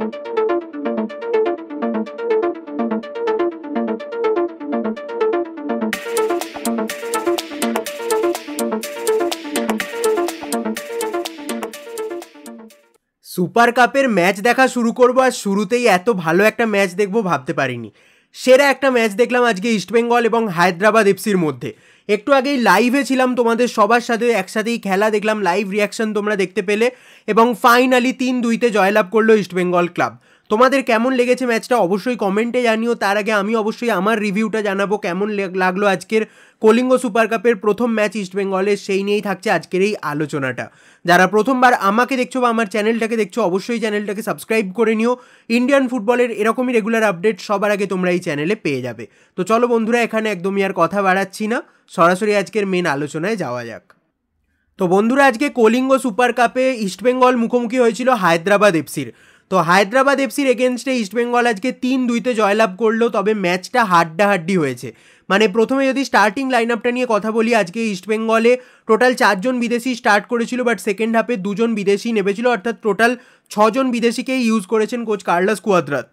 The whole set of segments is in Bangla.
সুপার কাপের ম্যাচ দেখা শুরু করবো আর শুরুতেই এত ভালো একটা ম্যাচ দেখবো ভাবতে পারিনি সেরা একটা ম্যাচ দেখলাম আজকে ইস্টবেঙ্গল এবং হায়দ্রাবাদ এফসির মধ্যে একটু আগেই লাইভে ছিলাম তোমাদের সবার সাথে একসাথেই খেলা দেখলাম লাইভ রিয়াকশন তোমরা দেখতে পেলে এবং ফাইনালি তিন দুইতে জয়লাভ করলো ইস্টবেঙ্গল ক্লাব তোমাদের কেমন লেগেছে ম্যাচটা অবশ্যই কমেন্টে জানিও তার আগে আমি অবশ্যই আমার রিভিউটা জানাবো কেমন লাগলো আজকের কলিঙ্গ সুপার কাপের প্রথম ম্যাচ ইস্টবেঙ্গলের সেই নিয়েই থাকছে আজকের এই আলোচনাটা যারা প্রথমবার আমাকে দেখছো বা আমার চ্যানেলটাকে দেখছো অবশ্যই চ্যানেলটাকে সাবস্ক্রাইব করে নিও ইন্ডিয়ান ফুটবলের এরকমই রেগুলার আপডেট সবার আগে তোমরা এই চ্যানেলে পেয়ে যাবে তো চলো বন্ধুরা এখানে একদমই আর কথা বাড়াচ্ছি না সরাসরি আজকের মেন আলোচনায় যাওয়া যাক তো বন্ধুরা আজকে কলিঙ্গ সুপার কাপে ইস্টবেঙ্গল মুখোমুখি হয়েছিল হায়দ্রাবাদ এফসির তো হায়দ্রাবাদ এফসির এগেনস্টে ইস্টবেঙ্গল আজকে তিন দুইতে জয়লাভ করলো তবে ম্যাচটা হাড্ডাহাড্ডি হয়েছে মানে প্রথমে যদি স্টার্টিং লাইন আপটা নিয়ে কথা বলি আজকে ইস্টবেঙ্গলে টোটাল চারজন বিদেশি স্টার্ট করেছিল বাট সেকেন্ড হাফে দুজন বিদেশি নেমেছিল অর্থাৎ টোটাল ছজন বিদেশিকে ইউজ করেছেন coach Carles Cuadrat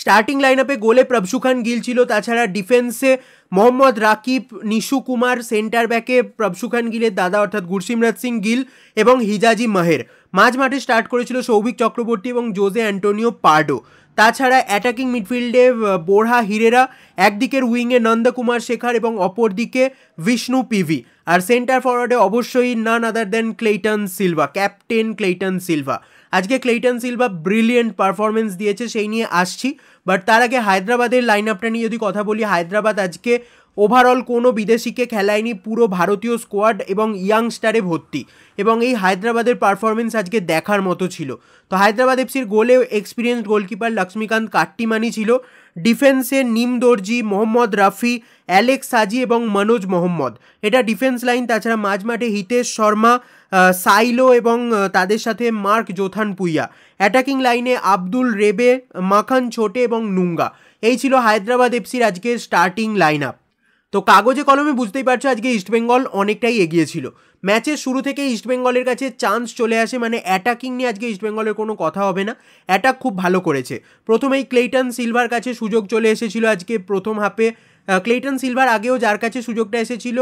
starting line আপে গোলে প্রভসুখান খান গিল ছিল তাছাড়া ডিফেন্সে মোহাম্মদ রাকিব নিশু কুমার সেন্টার ব্যাকে প্রভশু খান গিলের দাদা অর্থাৎ গুরসিমরাজ সিং গিল এবং হিজাজি মাহের মাঝ মাঠে স্টার্ট করেছিল সৌভিক চক্রবর্তী এবং জোজে অ্যান্টোনিও পার্ডো তাছাড়া অ্যাটাকিং মিডফিল্ডে বোরহা হিরেরা একদিকের উইংয়ে নন্দকুমার শেখার এবং অপরদিকে বিষ্ণু পিভি আর সেন্টার ফরওয়ার্ডে অবশ্যই none other than Cleiton Silva captain Cleiton Silva আজকে ক্লেইটন সিলভা ব্রিলিয়েন্ট পারফরমেন্স দিয়েছে সেই নিয়ে আসছি বাট তার আগে হায়দ্রাবাদের লাইন আপটা নিয়ে যদি কথা বলি হায়দ্রাবাদ আজকে ওভারঅল কোনো বিদেশিকে খেলায়নি পুরো ভারতীয় স্কোয়াড এবং ইয়াংস্টারে ভর্তি এবং এই হায়দ্রাবাদের পারফরমেন্স আজকে দেখার মতো ছিল তো হায়দ্রাবাদ এফসির গোলে এক্সপিরিয়েন্স গোলকিপার লক্ষ্মীকান্ত কাট্টিমানি ছিল ডিফেন্সে নিম দর্জি মোহাম্মদ রাফি অ্যালেক্স সাজি এবং মনোজ মোহাম্মদ এটা ডিফেন্স লাইন তাছাড়া মাঝমাঠে হিতেশ শর্মা সাইলো এবং তাদের সাথে মার্ক জোথান পুইয়া অ্যাটাকিং লাইনে আব্দুল রেবে মাখান ছোটে এবং নুঙ্গা এই ছিল হায়দ্রাবাদ এফসির আজকের স্টার্টিং লাইন আপ তো কাগজে কলমে বুঝতেই পারছো আজকে ইস্টবেঙ্গল অনেকটাই এগিয়েছিল ম্যাচের শুরু থেকে ইস্টবেঙ্গলের কাছে চান্স চলে আসে মানে অ্যাটাকিং নিয়ে আজকে ইস্টবেঙ্গলের কোনো কথা হবে না অ্যাটাক খুব ভালো করেছে প্রথমেই ক্লেইটন সিলভার কাছে সুযোগ চলে এসেছিল আজকে প্রথম হাফে ক্লেইটন সিলভার আগেও যার কাছে সুযোগটা এসেছিল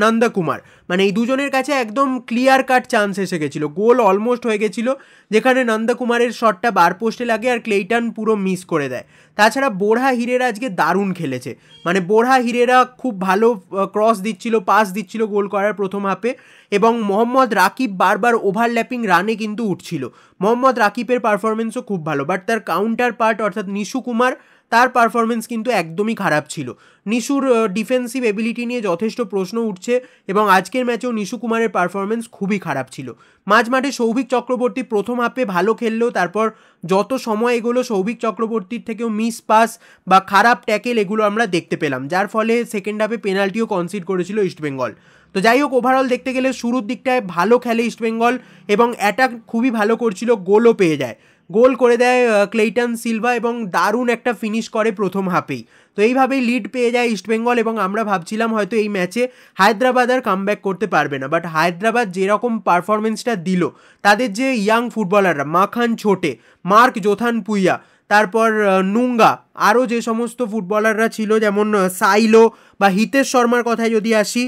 নন্দা কুমার মানে এই দুজনের কাছে একদম ক্লিয়ার কাট চান্স এসে গেছিলো গোল অলমোস্ট হয়ে গেছিলো যেখানে নন্দা কুমারের শটটা বার পোস্টে লাগে আর ক্লেইটান পুরো মিস করে দেয় তাছাড়া বোরহা হিরেরা আজকে দারুণ খেলেছে মানে বোরহা হিরেরা খুব ভালো ক্রস দিচ্ছিল পাস দিচ্ছিল গোল করার প্রথম হাফে এবং মোহাম্মদ রাকিব বারবার ওভারল্যাপিং রানে কিন্তু উঠছিল মোহাম্মদ রাকিবের পারফরমেন্সও খুব ভালো বাট তার কাউন্টার পার্ট অর্থাৎ নিশু কুমার তার পারফরমেন্স কিন্তু একদমই খারাপ ছিল নিশুর ডিফেন্সিভ এবিলিটি নিয়ে যথেষ্ট প্রশ্ন উঠছে এবং আজকের ম্যাচেও নিশু কুমারের পারফরমেন্স খুবই খারাপ ছিল মাঝ মাঠে সৌভিক চক্রবর্তী প্রথম হাফে ভালো খেললেও তারপর যত সময় এগুলো সৌভিক চক্রবর্তীর থেকেও মিস পাস বা খারাপ ট্যাকেল এগুলো আমরা দেখতে পেলাম যার ফলে সেকেন্ড হাফে পেনাল্টিও কনসিড করেছিল ইস্টবেঙ্গল তো যাই হোক ওভারঅল দেখতে গেলে শুরুর দিকটায় ভালো খেলে ইস্টবেঙ্গল এবং অ্যাটাক খুবই ভালো করছিল গোলও পেয়ে যায় গোল করে দেয় ক্লেইটন সিলভা এবং দারুণ একটা ফিনিশ করে প্রথম হাফেই তো এইভাবেই লিড পেয়ে যায় ইস্টবেঙ্গল এবং আমরা ভাবছিলাম হয়তো এই ম্যাচে হায়দ্রাবাদ আর কামব্যাক করতে পারবে না বাট হায়দ্রাবাদ যেরকম পারফরমেন্সটা দিল তাদের যে ইয়াং ফুটবলাররা মাখান ছোটে মার্ক জোথান পুইয়া তারপর নুঙ্গা আরও যে সমস্ত ফুটবলাররা ছিল যেমন সাইলো বা হিতেশ শর্মার কথায় যদি আসি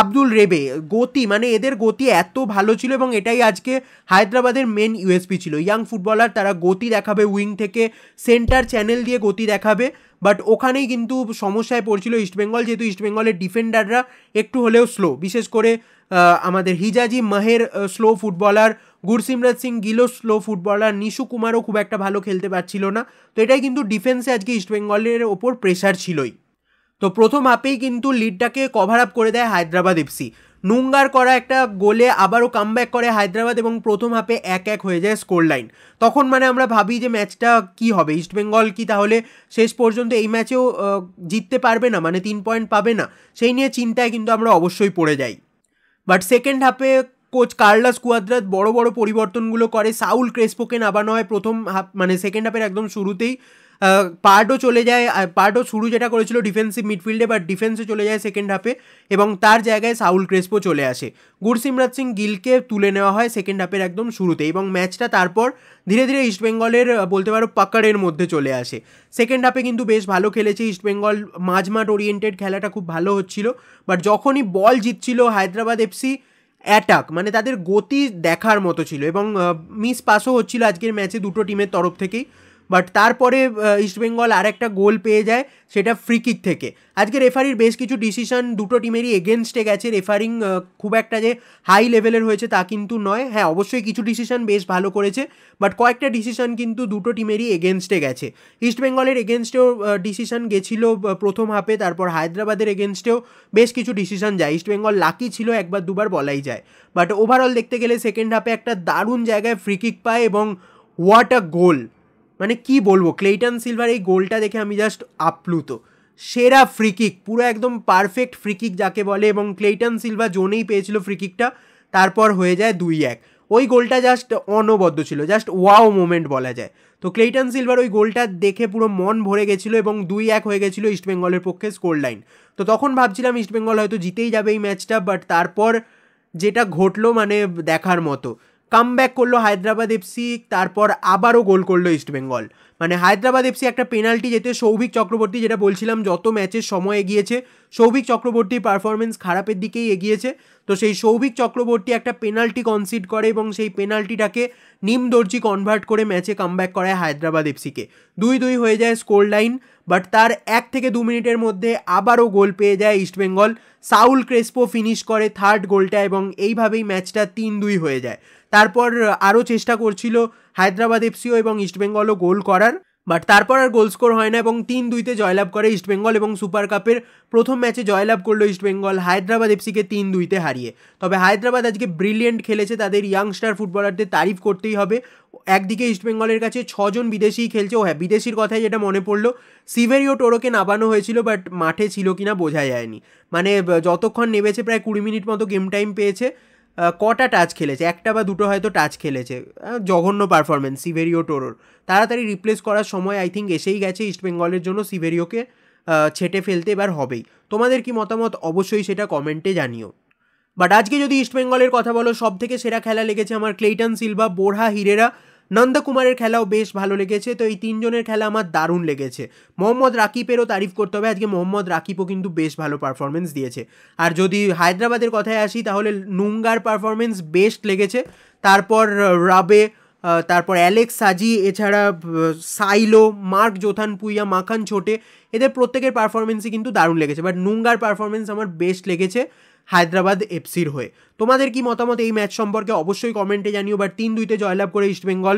আব্দুল রেবে গতি মানে এদের গতি এত ভালো ছিল এবং এটাই আজকে হায়দ্রাবাদের মেন ইউএসপি ছিল ইয়াং ফুটবলার তারা গতি দেখাবে উইং থেকে সেন্টার চ্যানেল দিয়ে গতি দেখাবে বাট ওখানেই কিন্তু সমস্যায় পড়ছিল ইস্টবেঙ্গল যেহেতু ইস্টবেঙ্গলের ডিফেন্ডাররা একটু হলেও স্লো বিশেষ করে আমাদের Hijazi Maher slow footballer Gursimrat Singh গিলো স্লো ফুটবলার নিশু কুমারও খুব একটা ভালো খেলতে পারছিল না তো এটাই কিন্তু ডিফেন্সে আজকে ইস্টবেঙ্গলের ওপর প্রেশার ছিলই তো প্রথম হাফেই কিন্তু লিডটাকে কভার আপ করে দেয় হায়দ্রাবাদ এফসি নুঙ্গার করা একটা গোলে আবারও কামব্যাক করে হায়দ্রাবাদ এবং প্রথম হাফে এক এক হয়ে যায় স্কোর লাইন তখন মানে আমরা ভাবি যে ম্যাচটা কি হবে ইস্টবেঙ্গল কি তাহলে শেষ পর্যন্ত এই ম্যাচেও জিততে পারবে না মানে তিন পয়েন্ট পাবে না সেই নিয়ে চিন্তায় কিন্তু আমরা অবশ্যই পড়ে যাই বাট সেকেন্ড হাফে কোচ কার্লাস কুয়াদ্রাত বড় বড় পরিবর্তনগুলো করে সাউল ক্রেসপোকে আবার হয় প্রথম হাফ মানে সেকেন্ড হাফের একদম শুরুতেই পার্টও চলে যায় পার্টও শুরু যেটা করেছিল ডিফেন্সিভ মিডফিল্ডে বা ডিফেন্সে চলে যায় সেকেন্ড হাফে এবং তার জায়গায় সাউল ক্রেসপো চলে আসে গুরসিমরাজ সিং গিলকে তুলে নেওয়া হয় সেকেন্ড হাফের একদম শুরুতে এবং ম্যাচটা তারপর ধীরে ধীরে ইস্টবেঙ্গলের বলতে পারো পাকড়ের মধ্যে চলে আসে সেকেন্ড হাফে কিন্তু বেশ ভালো খেলেছে ইস্টবেঙ্গল মাঝমাঠ ওরিয়েন্টেড খেলাটা খুব ভালো হচ্ছিল বাট যখনই বল জিতছিল হায়দ্রাবাদ এফসি অ্যাটাক মানে তাদের গতি দেখার মতো ছিল এবং মিস পাসও হচ্ছিল আজকের ম্যাচে দুটো টিমের তরফ থেকেই বাট তারপরে ইস্টবেঙ্গল আর একটা গোল পেয়ে যায় সেটা ফ্রিকিক থেকে আজকে রেফারির বেশ কিছু ডিসিশন দুটো টিমেরই এগেনস্টে গেছে রেফারিং খুব একটা যে হাই লেভেলের হয়েছে তা কিন্তু নয় হ্যাঁ অবশ্যই কিছু ডিসিশন বেশ ভালো করেছে বাট কয়েকটা ডিসিশন কিন্তু দুটো টিমেরই এগেনস্টে গেছে ইস্টবেঙ্গলের এগেনস্টেও ডিসিশন গেছিলো প্রথম হাফে তারপর হায়দ্রাবাদের এগেনস্টেও বেশ কিছু ডিসিশন যায় ইস্টবেঙ্গল লাকি ছিল একবার দুবার বলাই যায় বাট ওভারঅল দেখতে গেলে সেকেন্ড হাফে একটা দারুণ জায়গায় ফ্রিকিক পায় এবং হোয়াট আ গোল মানে কি বলবো ক্লেইটন সিলভার এই গোলটা দেখে আমি জাস্ট আপ্লুত সেরা ফ্রিকিক পুরো একদম পারফেক্ট ফ্রিকিক যাকে বলে এবং ক্লেইটন সিলভা জোনেই পেয়েছিল ফ্রিকিকটা তারপর হয়ে যায় দুই এক ওই গোলটা জাস্ট অনবদ্য ছিল জাস্ট ওয়াও মোমেন্ট বলা যায় তো ক্লেইটন সিলভার ওই গোলটা দেখে পুরো মন ভরে গেছিলো এবং দুই এক হয়ে গেছিলো ইস্টবেঙ্গলের পক্ষে স্কোর লাইন তো তখন ভাবছিলাম ইস্টবেঙ্গল হয়তো জিতেই যাবে এই ম্যাচটা বাট তারপর যেটা ঘটলো মানে দেখার মতো কাম ব্যাক করলো হায়দ্রাবাদ এফসি তারপর আবারও গোল করলো ইস্টবেঙ্গল মানে হায়দ্রাবাদ এফসি একটা পেনাল্টি যেতে সৌভিক চক্রবর্তী যেটা বলছিলাম যত ম্যাচের সময় এগিয়েছে সৌভিক চক্রবর্তীর পারফরমেন্স খারাপের দিকেই এগিয়েছে তো সেই সৌভিক চক্রবর্তী একটা পেনাল্টি কনসিড করে এবং সেই পেনাল্টিটাকে নিমদর্জি কনভার্ট করে ম্যাচে কামব্যাক করায় হায়দ্রাবাদ এফসিকে দুই দুই হয়ে যায় স্কোর লাইন বাট তার এক থেকে দু মিনিটের মধ্যে আবারও গোল পেয়ে যায় ইস্টবেঙ্গল সাউল ক্রেসপো ফিনিশ করে থার্ড গোলটা এবং এইভাবেই ম্যাচটা তিন দুই হয়ে যায় তারপর আরও চেষ্টা করছিল হায়দ্রাবাদ এফসিও এবং ইস্টবেঙ্গলও গোল করার বাট তারপর আর গোল স্কোর হয় না এবং তিন দুইতে জয়লাভ করে ইস্টবেঙ্গল এবং সুপার কাপের প্রথম ম্যাচে জয়লাভ করলো ইস্টবেঙ্গল হায়দ্রাবাদ এফসিকে তিন দুইতে হারিয়ে তবে হায়দ্রাবাদ আজকে ব্রিলিয়েন্ট খেলেছে তাদের ইয়াংস্টার ফুটবলারদের তারিফ করতেই হবে একদিকে ইস্টবেঙ্গলের কাছে ছজন বিদেশিই খেলছে ও হ্যাঁ বিদেশির কথাই যেটা মনে পড়লো সিভেরিও টোরোকে নামানো হয়েছিল বাট মাঠে ছিল কিনা বোঝা যায়নি মানে যতক্ষণ নেমেছে প্রায় কুড়ি মিনিট মতো গেম টাইম পেয়েছে কটা টাচ খেলেছে একটা বা দুটো হয়তো টাচ খেলেছে জঘন্য পারফরমেন্স সিভেরিও টোরোর তাড়াতাড়ি রিপ্লেস করার সময় আই থিঙ্ক এসেই গেছে ইস্টবেঙ্গলের জন্য সিভেরিওকে ছেটে ফেলতে এবার হবেই তোমাদের কি মতামত অবশ্যই সেটা কমেন্টে জানিও বাট আজকে যদি ইস্টবেঙ্গলের কথা বলো সব থেকে সেরা খেলা লেগেছে আমার ক্লেইটন সিলভা বোরহা হিরেরা নন্দকুমারের খেলাও বেশ ভালো লেগেছে তো এই তিনজনের খেলা আমার দারুণ লেগেছে মোহাম্মদ রাকিবেরও তারিফ করতে হবে আজকে মোহাম্মদ রাকিবও কিন্তু বেশ ভালো পারফরমেন্স দিয়েছে আর যদি হায়দ্রাবাদের কথায় আসি তাহলে নুঙ্গার পারফরমেন্স বেস্ট লেগেছে তারপর রাবে তারপর অ্যালেক্স সাজি এছাড়া সাইলো মার্ক জোথান পুইয়া মাখান ছোটে এদের প্রত্যেকের পারফরমেন্সই কিন্তু দারুণ লেগেছে বাট নুঙ্গার পারফরমেন্স আমার বেস্ট লেগেছে হায়দ্রাবাদ এফসির হয়ে তোমাদের কি মতামত এই ম্যাচ সম্পর্কে অবশ্যই কমেন্টে জানিও বা তিন দুইতে জয়লাভ করে ইস্টবেঙ্গল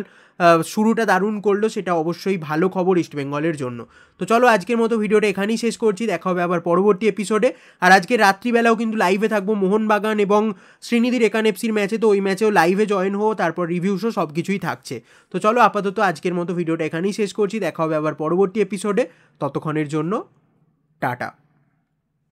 শুরুটা দারুণ করলো সেটা অবশ্যই ভালো খবর ইস্টবেঙ্গলের জন্য তো চলো আজকের মতো ভিডিওটা এখানেই শেষ করছি দেখা হবে আবার পরবর্তী এপিসোডে আর আজকে রাত্রিবেলাও কিন্তু লাইভে থাকবো মোহনবাগান এবং শ্রীনিধির একান এফসির ম্যাচে তো ওই ম্যাচেও লাইভে জয়েন হো তারপর রিভিউসও সব কিছুই থাকছে তো চলো আপাতত আজকের মতো ভিডিওটা এখানেই শেষ করছি দেখা হবে আবার পরবর্তী এপিসোডে ততক্ষণের জন্য টাটা